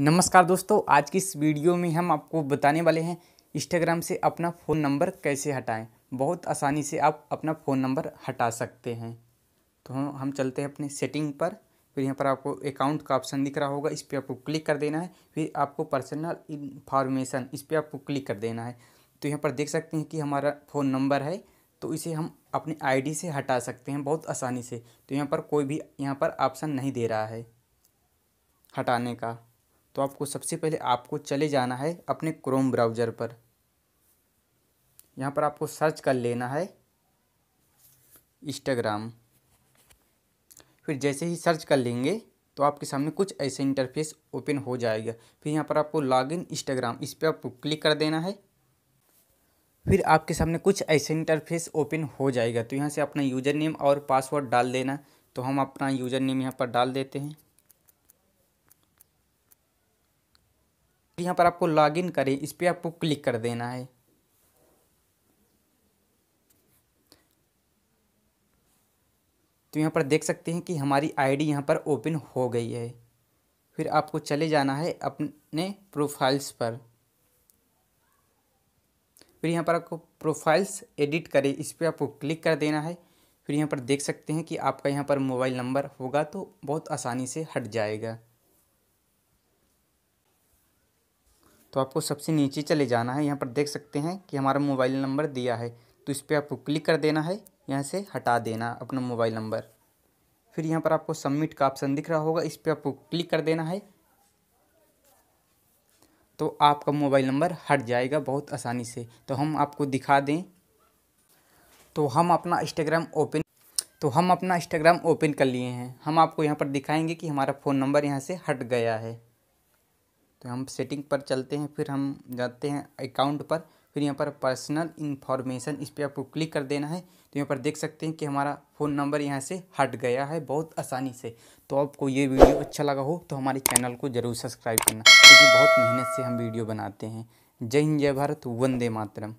नमस्कार दोस्तों आज की इस वीडियो में हम आपको बताने वाले हैं इंस्टाग्राम से अपना फ़ोन नंबर कैसे हटाएं बहुत आसानी से आप अपना फ़ोन नंबर हटा सकते हैं तो हम हम चलते हैं अपने सेटिंग पर फिर यहाँ पर आपको अकाउंट का ऑप्शन दिख रहा होगा इस पर आपको क्लिक कर देना है फिर आपको पर्सनल इन्फॉर्मेशन इस पर आपको क्लिक कर देना है तो यहाँ पर देख सकते हैं कि हमारा फ़ोन नंबर है तो इसे हम अपने आईडी से हटा सकते हैं बहुत आसानी से तो यहाँ पर कोई भी यहाँ पर ऑप्शन नहीं दे रहा है हटाने का तो आपको सबसे पहले आपको चले जाना है अपने क्रोम ब्राउज़र पर यहाँ पर आपको सर्च कर लेना है इंस्टाग्राम फिर जैसे ही सर्च कर लेंगे तो आपके सामने कुछ ऐसे इंटरफेस ओपन हो जाएगा फिर यहाँ पर आपको लॉगिन इंस्टाग्राम इस पर आपको क्लिक कर देना है फिर आपके सामने कुछ ऐसे इंटरफेस ओपन हो जाएगा तो यहाँ से अपना यूज़र नेम और पासवर्ड डाल देना तो हम अपना यूज़र नेम यहाँ पर डाल देते हैं कि यहाँ पर आपको लॉग इन करें इस पर आपको क्लिक कर देना है तो यहाँ पर देख सकते हैं कि हमारी आईडी यहाँ पर ओपन हो गई है फिर आपको चले जाना है अपने प्रोफाइल्स पर फिर यहाँ पर आपको प्रोफाइल्स एडिट करें इस पर आपको क्लिक कर देना है फिर यहाँ पर देख सकते हैं कि आपका यहाँ पर मोबाइल नंबर होगा तो बहुत आसानी से हट जाएगा तो आपको सबसे नीचे चले जाना है यहाँ पर देख सकते हैं कि हमारा मोबाइल नंबर दिया है तो इस पर आपको क्लिक कर देना है यहाँ से हटा देना अपना मोबाइल नंबर फिर यहाँ पर आपको सबमिट का ऑप्शन दिख रहा होगा इस पर आपको क्लिक कर देना है तो आपका मोबाइल नंबर हट जाएगा बहुत आसानी से तो हम आपको दिखा दें तो हम अपना इंस्टाग्राम ओपन तो हम अपना इंस्टाग्राम ओपन कर लिए हैं हम आपको यहाँ पर दिखाएंगे कि हमारा फ़ोन नंबर यहाँ से हट गया है तो हम सेटिंग पर चलते हैं फिर हम जाते हैं अकाउंट पर फिर यहाँ पर पर्सनल इन्फॉर्मेशन इस पर आपको क्लिक कर देना है तो यहाँ पर देख सकते हैं कि हमारा फ़ोन नंबर यहाँ से हट गया है बहुत आसानी से तो आपको ये वीडियो अच्छा लगा हो तो हमारे चैनल को ज़रूर सब्सक्राइब करना क्योंकि बहुत मेहनत से हम वीडियो बनाते हैं जय हिंद जय भारत वंदे मातरम